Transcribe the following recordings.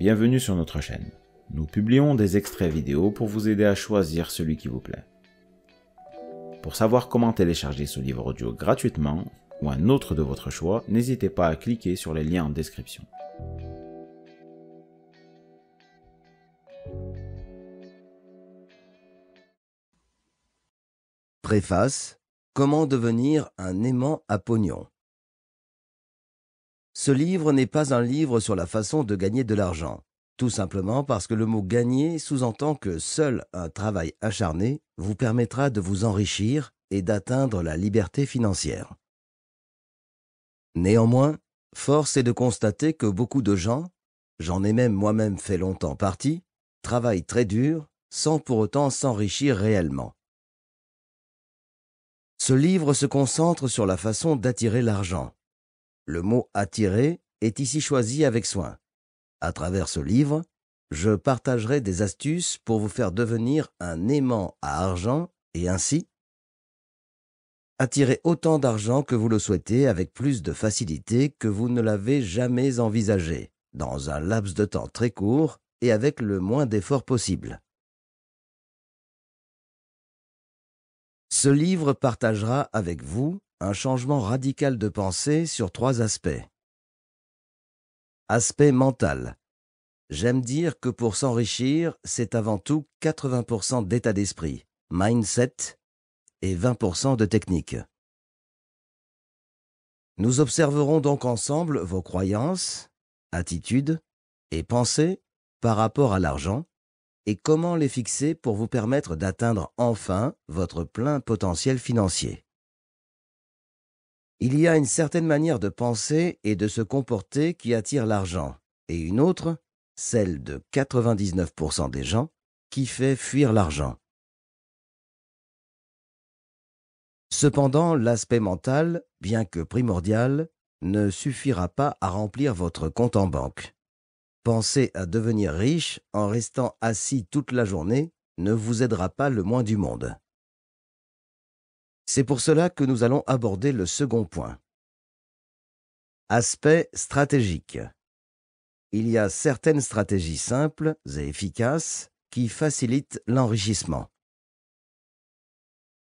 Bienvenue sur notre chaîne. Nous publions des extraits vidéo pour vous aider à choisir celui qui vous plaît. Pour savoir comment télécharger ce livre audio gratuitement ou un autre de votre choix, n'hésitez pas à cliquer sur les liens en description. Préface Comment devenir un aimant à pognon ce livre n'est pas un livre sur la façon de gagner de l'argent, tout simplement parce que le mot gagner sous-entend que seul un travail acharné vous permettra de vous enrichir et d'atteindre la liberté financière. Néanmoins, force est de constater que beaucoup de gens, j'en ai même moi-même fait longtemps partie, travaillent très dur sans pour autant s'enrichir réellement. Ce livre se concentre sur la façon d'attirer l'argent, le mot attirer est ici choisi avec soin. À travers ce livre, je partagerai des astuces pour vous faire devenir un aimant à argent et ainsi attirer autant d'argent que vous le souhaitez avec plus de facilité que vous ne l'avez jamais envisagé, dans un laps de temps très court et avec le moins d'efforts possible. Ce livre partagera avec vous un changement radical de pensée sur trois aspects. Aspect mental. J'aime dire que pour s'enrichir, c'est avant tout 80% d'état d'esprit, mindset, et 20% de technique. Nous observerons donc ensemble vos croyances, attitudes et pensées par rapport à l'argent et comment les fixer pour vous permettre d'atteindre enfin votre plein potentiel financier. Il y a une certaine manière de penser et de se comporter qui attire l'argent, et une autre, celle de 99% des gens, qui fait fuir l'argent. Cependant, l'aspect mental, bien que primordial, ne suffira pas à remplir votre compte en banque. Penser à devenir riche en restant assis toute la journée ne vous aidera pas le moins du monde. C'est pour cela que nous allons aborder le second point. Aspect stratégique. Il y a certaines stratégies simples et efficaces qui facilitent l'enrichissement.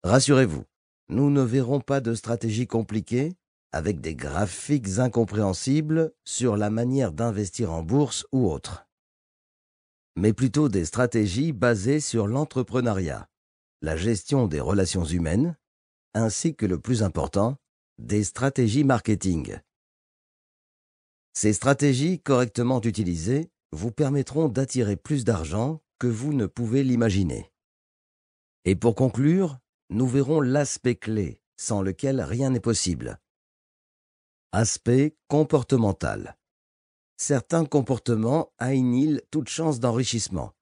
Rassurez-vous, nous ne verrons pas de stratégies compliquées avec des graphiques incompréhensibles sur la manière d'investir en bourse ou autre, mais plutôt des stratégies basées sur l'entrepreneuriat, la gestion des relations humaines, ainsi que le plus important, des stratégies marketing. Ces stratégies correctement utilisées vous permettront d'attirer plus d'argent que vous ne pouvez l'imaginer. Et pour conclure, nous verrons l'aspect clé sans lequel rien n'est possible. Aspect comportemental. Certains comportements annihilent toute chance d'enrichissement.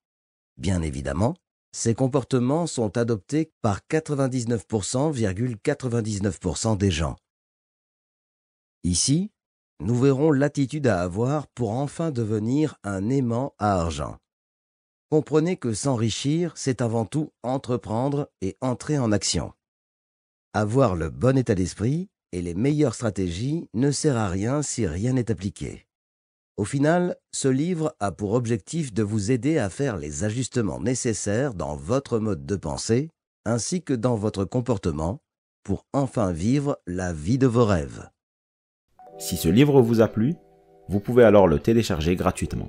Bien évidemment, ces comportements sont adoptés par 99,99% des gens. Ici, nous verrons l'attitude à avoir pour enfin devenir un aimant à argent. Comprenez que s'enrichir, c'est avant tout entreprendre et entrer en action. Avoir le bon état d'esprit et les meilleures stratégies ne sert à rien si rien n'est appliqué. Au final, ce livre a pour objectif de vous aider à faire les ajustements nécessaires dans votre mode de pensée ainsi que dans votre comportement pour enfin vivre la vie de vos rêves. Si ce livre vous a plu, vous pouvez alors le télécharger gratuitement.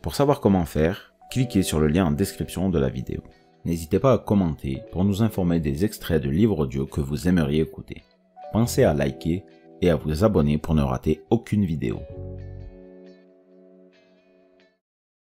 Pour savoir comment faire, cliquez sur le lien en description de la vidéo. N'hésitez pas à commenter pour nous informer des extraits de livres audio que vous aimeriez écouter. Pensez à liker et à vous abonner pour ne rater aucune vidéo.